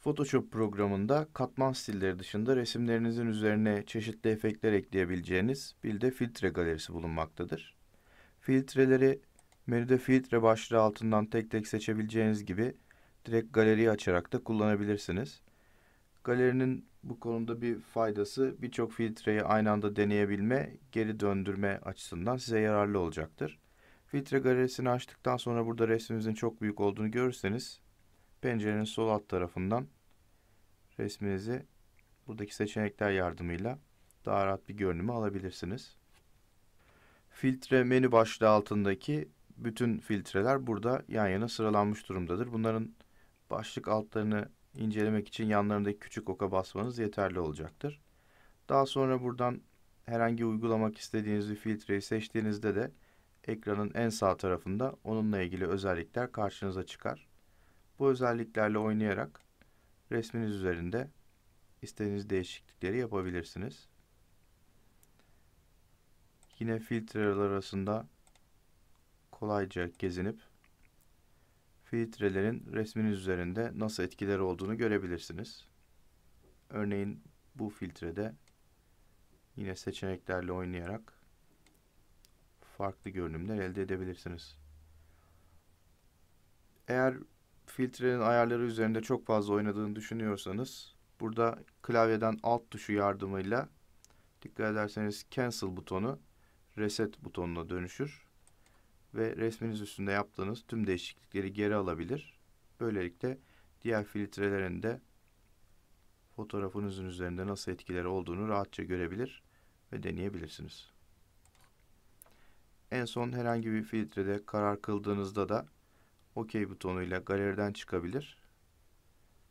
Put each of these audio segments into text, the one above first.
Photoshop programında katman stilleri dışında resimlerinizin üzerine çeşitli efektler ekleyebileceğiniz bir de filtre galerisi bulunmaktadır. Filtreleri menüde filtre başlığı altından tek tek seçebileceğiniz gibi direkt galeriyi açarak da kullanabilirsiniz. Galerinin bu konuda bir faydası birçok filtreyi aynı anda deneyebilme, geri döndürme açısından size yararlı olacaktır. Filtre galerisini açtıktan sonra burada resminizin çok büyük olduğunu görürseniz pencerenin sol alt tarafından resminizi buradaki seçenekler yardımıyla daha rahat bir görünümü alabilirsiniz. Filtre menü başlığı altındaki bütün filtreler burada yan yana sıralanmış durumdadır. Bunların başlık altlarını incelemek için yanlarındaki küçük oka basmanız yeterli olacaktır. Daha sonra buradan herhangi uygulamak istediğiniz bir filtreyi seçtiğinizde de ekranın en sağ tarafında onunla ilgili özellikler karşınıza çıkar. Bu özelliklerle oynayarak resminiz üzerinde istediğiniz değişiklikleri yapabilirsiniz. Yine filtreler arasında kolayca gezinip filtrelerin resminiz üzerinde nasıl etkileri olduğunu görebilirsiniz. Örneğin bu filtrede yine seçeneklerle oynayarak farklı görünümler elde edebilirsiniz. Eğer filtrenin ayarları üzerinde çok fazla oynadığını düşünüyorsanız burada klavyeden alt tuşu yardımıyla dikkat ederseniz cancel butonu reset butonuna dönüşür ve resminiz üstünde yaptığınız tüm değişiklikleri geri alabilir. Böylelikle diğer filtrelerinde fotoğrafınızın üzerinde nasıl etkileri olduğunu rahatça görebilir ve deneyebilirsiniz. En son herhangi bir filtrede karar kıldığınızda da OK butonuyla galeriden çıkabilir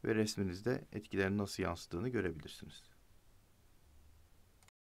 ve resminizde etkilerin nasıl yansıdığını görebilirsiniz.